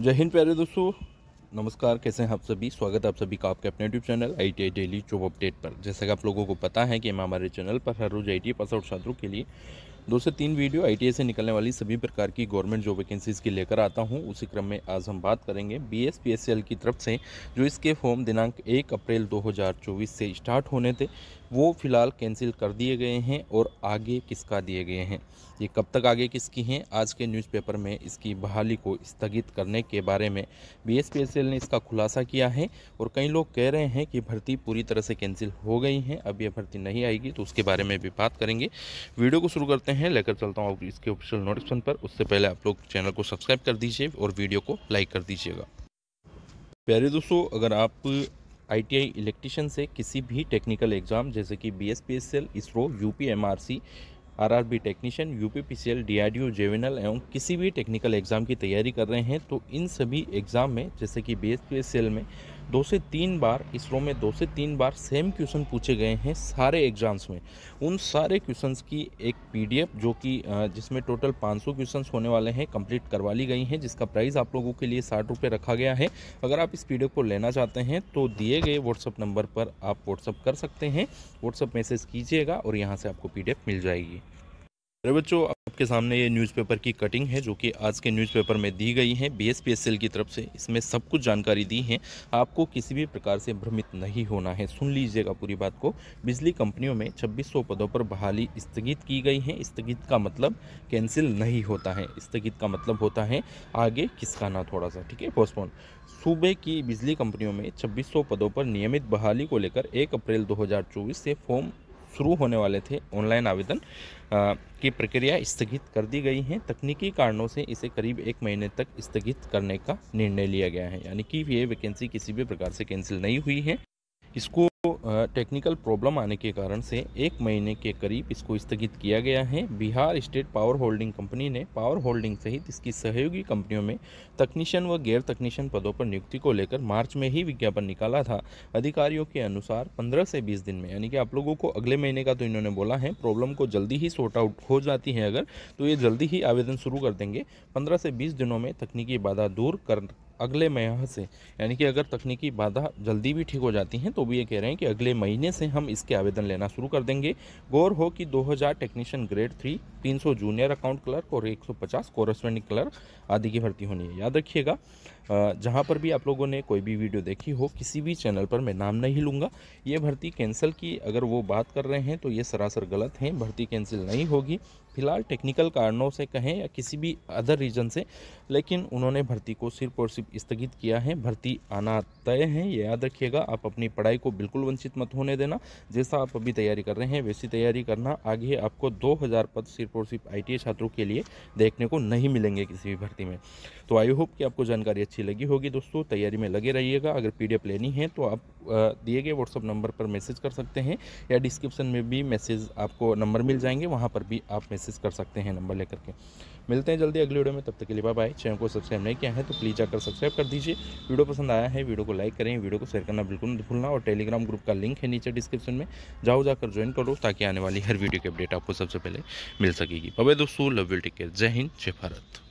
जय हिंद प्यारे दोस्तों नमस्कार कैसे हैं आप सभी स्वागत है आप सभी का आपके अपने YouTube channel I T daily job update पर जैसा कि आप लोगों को पता है कि हम हमारे चैनल पर हर रोज़ आई टी पास आउट छात्रों के लिए दोस्तों तीन वीडियो आई से निकलने वाली सभी प्रकार की गवर्नमेंट जॉब वैकेंसीज़ की लेकर आता हूं उसी क्रम में आज हम बात करेंगे बी एस की तरफ से जो इसके फॉर्म दिनांक 1 अप्रैल 2024 से स्टार्ट होने थे वो फ़िलहाल कैंसिल कर दिए गए हैं और आगे किसका दिए गए हैं ये कब तक आगे किसकी हैं आज के न्यूज़पेपर में इसकी बहाली को स्थगित करने के बारे में बी ने इसका खुलासा किया है और कई लोग कह रहे हैं कि भर्ती पूरी तरह से कैंसिल हो गई हैं अब यह भर्ती नहीं आएगी तो उसके बारे में भी बात करेंगे वीडियो को शुरू करते हैं हैं लेकर चलता हूँ आपको इसके ऑफिशियल नोटिफिकेशन पर उससे पहले आप लोग चैनल को सब्सक्राइब कर दीजिए और वीडियो को लाइक कर दीजिएगा प्यारे दोस्तों अगर आप आईटीआई इलेक्ट्रिशियन से किसी भी टेक्निकल एग्ज़ाम जैसे कि B S P S L ISRO U P M R C R R B technician U P P C L D R D O जेवेनल एवं किसी भी टेक्निकल एग्ज़ाम की तैयारी कर रहे हैं तो इन सभी एग्ज़ाम में जैसे कि B S P S L में दो से तीन बार इसरो में दो से तीन बार सेम क्वेश्चन पूछे गए हैं सारे एग्ज़ाम्स में उन सारे क्वेश्चंस की एक पीडीएफ जो कि जिसमें टोटल 500 क्वेश्चंस होने वाले हैं कंप्लीट करवा ली गई हैं जिसका प्राइस आप लोगों के लिए साठ रुपये रखा गया है अगर आप इस पीडीएफ को लेना चाहते हैं तो दिए गए व्हाट्सअप नंबर पर आप व्हाट्सअप कर सकते हैं व्हाट्सअप मैसेज कीजिएगा और यहाँ से आपको पी मिल जाएगी अरे बच्चों आपके सामने ये न्यूज़पेपर की कटिंग है जो कि आज के न्यूज़पेपर में दी गई है बी की तरफ से इसमें सब कुछ जानकारी दी है आपको किसी भी प्रकार से भ्रमित नहीं होना है सुन लीजिएगा पूरी बात को बिजली कंपनियों में 2600 पदों पर बहाली स्थगित की गई है स्थगित का मतलब कैंसिल नहीं होता है स्थगित का मतलब होता है आगे खिसकाना थोड़ा सा ठीक है पोस्टपोन सूबे की बिजली कंपनियों में छब्बीस पदों पर नियमित बहाली को लेकर एक अप्रैल दो से फॉर्म शुरू होने वाले थे ऑनलाइन आवेदन की प्रक्रिया स्थगित कर दी गई है तकनीकी कारणों से इसे करीब एक महीने तक स्थगित करने का निर्णय लिया गया है यानी कि ये वैकेंसी किसी भी प्रकार से कैंसिल नहीं हुई है इसको टेक्निकल प्रॉब्लम आने के कारण से एक महीने के करीब इसको स्थगित किया गया है Bihar state power holding company ने पावर होल्डिंग सहित इसकी सहयोगी कंपनियों में तकनीशियन व गैर तकनीशियन पदों पर नियुक्ति को लेकर मार्च में ही विज्ञापन निकाला था अधिकारियों के अनुसार पंद्रह से बीस दिन में यानी कि आप लोगों को अगले महीने का तो इन्होंने बोला है प्रॉब्लम को जल्दी ही सॉर्ट आउट हो जाती है अगर तो ये जल्दी ही आवेदन शुरू कर देंगे पंद्रह से बीस दिनों में तकनीकी बाधा दूर कर अगले माह से यानी कि अगर तकनीकी बाधा जल्दी भी ठीक हो जाती हैं तो भी ये कह रहे हैं कि अगले महीने से हम इसके आवेदन लेना शुरू कर देंगे गौर हो कि 2000 technician grade three 300 junior account clerk और 150 सौ कोरस्पेंडिंग क्लर्क आदि की भर्ती होनी है याद रखिएगा जहाँ पर भी आप लोगों ने कोई भी वीडियो देखी हो किसी भी चैनल पर मैं नाम नहीं लूँगा ये भर्ती कैंसिल की अगर वो बात कर रहे हैं तो ये सरासर गलत हैं भर्ती कैंसिल नहीं होगी फिलहाल टेक्निकल कारणों से कहें या किसी भी अदर रीज़न से लेकिन उन्होंने भर्ती को सिर्फ और सिर्फ स्थगित किया है भर्ती आना तय है ये याद रखिएगा आप अपनी पढ़ाई को बिल्कुल वंचित मत होने देना जैसा आप अभी तैयारी कर रहे हैं वैसी तैयारी करना आगे आपको 2000 पद सिर्फ और सिर्फ आई छात्रों के लिए देखने को नहीं मिलेंगे किसी भी भर्ती में तो आई होप कि आपको जानकारी अच्छी अच्छी लगी होगी दोस्तों तैयारी में लगे रहिएगा अगर पी लेनी है तो आप दिए गए व्हाट्सअप नंबर पर मैसेज कर सकते हैं या डिस्क्रिप्शन में भी मैसेज आपको नंबर मिल जाएंगे वहाँ पर भी आप मैसेज कर सकते हैं नंबर लेकर के मिलते हैं जल्दी अगली वीडियो में तब तक के लिए बाय बाय चैनल को सब्सक्राइब नहीं किया है तो प्लीज़ जाकर सब्सक्राइब कर दीजिए वीडियो पसंद आया है वीडियो को लाइक करें वीडियो को शेयर करना बिल्कुल नहीं भूलना और टेलीग्राम ग्रुप का लिंक है नीचे डिस्क्रिप्शन में जाओ जाकर ज्वाइन करो ताकि आने वाली हर वीडियो की अपडेट आपको सबसे पहले मिल सकेगी बाबा दोस्तों लव विल टेक केयर जय हिंद जय भारत